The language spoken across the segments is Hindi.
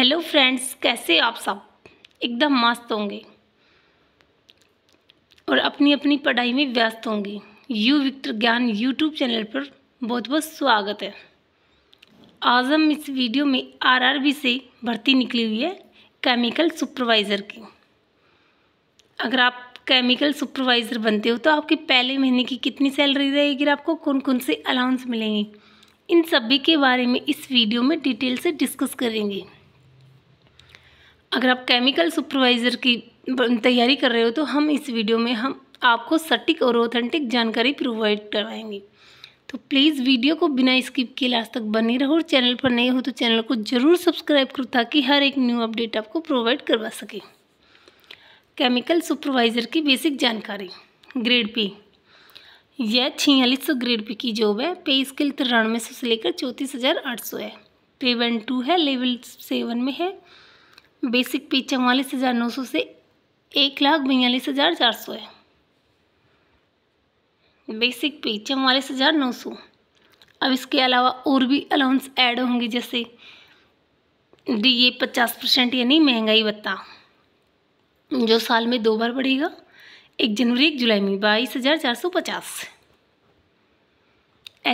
हेलो फ्रेंड्स कैसे आप सब एकदम मस्त होंगे और अपनी अपनी पढ़ाई में व्यस्त होंगे यू विक्टर ज्ञान यूट्यूब चैनल पर बहुत बहुत स्वागत है आज हम इस वीडियो में आरआरबी से भर्ती निकली हुई है केमिकल सुपरवाइज़र की अगर आप केमिकल सुपरवाइज़र बनते हो तो आपकी पहले महीने की कितनी सैलरी रहेगी आपको कौन कौन से अलाउंस मिलेंगे इन सभी के बारे में इस वीडियो में डिटेल से डिस्कस करेंगे अगर आप केमिकल सुपरवाइज़र की तैयारी कर रहे हो तो हम इस वीडियो में हम आपको सटीक और ऑथेंटिक जानकारी प्रोवाइड करवाएंगे तो प्लीज़ वीडियो को बिना स्किप किए लास्ट तक बने रहो और चैनल पर नए हो तो चैनल को ज़रूर सब्सक्राइब करो ताकि हर एक न्यू अपडेट आपको प्रोवाइड करवा सकें केमिकल सुपरवाइज़र की बेसिक जानकारी ग्रेड पे यह छियालीस सौ ग्रेड पे की जॉब है पे स्किल तिरानवे सौ से लेकर चौंतीस हज़ार आठ सौ है पे वन टू है लेवल सेवन में है बेसिक पे चवालीस हज़ार नौ सौ से एक लाख बयालीस हज़ार चार सौ है बेसिक पे चवालीस हज़ार नौ सौ अब इसके अलावा और भी अलाउंस ऐड होंगे जैसे डी ए पचास परसेंट यानी महंगाई भत्ता जो साल में दो बार बढ़ेगा एक जनवरी एक जुलाई में बाईस हज़ार चार सौ पचास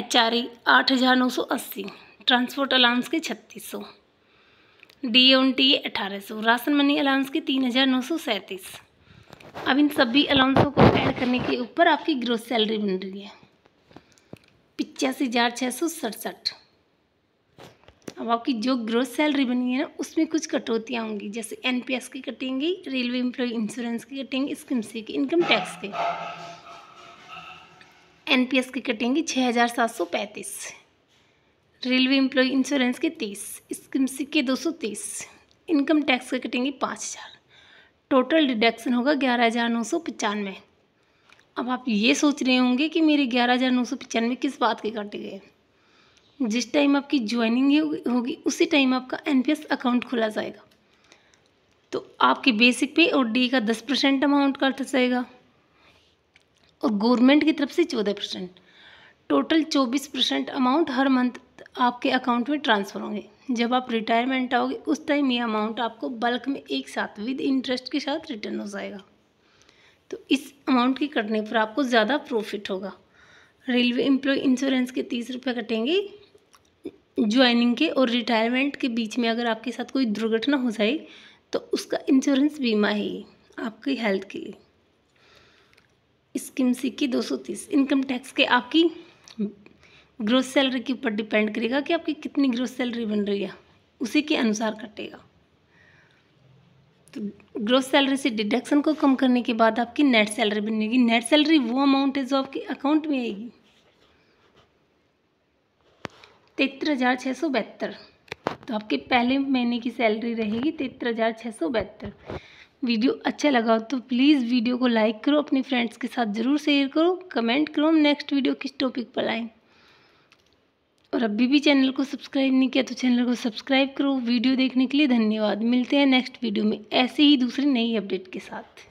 एच आर ई आठ हज़ार नौ सौ अस्सी ट्रांसपोर्ट अलाउंस के छत्तीस सौ डी एन टी अठारह सौ राशन मनी अलाउंस के तीन हज़ार नौ सौ सैंतीस अब इन सभी अलाउंसों को ऐड करने के ऊपर आपकी ग्रोथ सैलरी बन रही है पिचासी हज़ार छः सौ सड़सठ अब आपकी जो ग्रोथ सैलरी बनी है ना उसमें कुछ कटौतियाँ होंगी जैसे एन पी एस की कटेंगी रेलवे एम्प्लॉय इंश्योरेंस की कटेंगी स्कीम सी की इनकम टैक्स की एन पी एस की कटेंगी छः हज़ार सात सौ पैंतीस रेलवे एम्प्लॉय इंश्योरेंस के तीस स्कीम सी के दो सौ तीस इनकम टैक्स का कटेंगे पाँच हज़ार टोटल डिडक्शन होगा ग्यारह हज़ार नौ सौ पचानवे अब आप ये सोच रहे होंगे कि मेरे ग्यारह हज़ार नौ सौ पचानवे किस बात के कट गए जिस टाइम आपकी ज्वाइनिंग होगी उसी टाइम आपका एन अकाउंट खोला जाएगा तो आपके बेसिक पे और डी का दस परसेंट अमाउंट कट जाएगा और गवर्नमेंट की तरफ से चौदह परसेंट टोटल चौबीस परसेंट अमाउंट हर मंथ आपके अकाउंट में ट्रांसफ़र होंगे जब आप रिटायरमेंट आओगे उस टाइम ये अमाउंट आपको बल्क में एक साथ विद इंटरेस्ट के साथ रिटर्न हो जाएगा तो इस अमाउंट के कटने पर आपको ज़्यादा प्रॉफिट होगा रेलवे एम्प्लॉय इंश्योरेंस के तीस रुपये कटेंगे ज्वाइनिंग के और रिटायरमेंट के बीच में अगर आपके साथ कोई दुर्घटना हो जाए तो उसका इंश्योरेंस बीमा है आपकी हेल्थ के लिए स्कीम सिक्की दो सौ तीस इनकम टैक्स के आपकी ग्रोथ सैलरी के ऊपर डिपेंड करेगा कि आपकी कितनी ग्रोथ सैलरी बन रही है उसी के अनुसार कटेगा तो ग्रोथ सैलरी से डिडक्शन को कम करने के बाद आपकी नेट सैलरी बनेगी नेट सैलरी वो अमाउंट है जो आपके अकाउंट में आएगी तिहत्तर हज़ार छः सौ बहत्तर तो आपके पहले महीने की सैलरी रहेगी तिहत्तर हज़ार छः सौ बहत्तर वीडियो अच्छा लगा हो तो प्लीज़ वीडियो को लाइक करो अपने फ्रेंड्स के साथ ज़रूर शेयर करो कमेंट करो हम नेक्स्ट वीडियो किस टॉपिक पर लाएँ और अभी भी चैनल को सब्सक्राइब नहीं किया तो चैनल को सब्सक्राइब करो वीडियो देखने के लिए धन्यवाद मिलते हैं नेक्स्ट वीडियो में ऐसे ही दूसरी नई अपडेट के साथ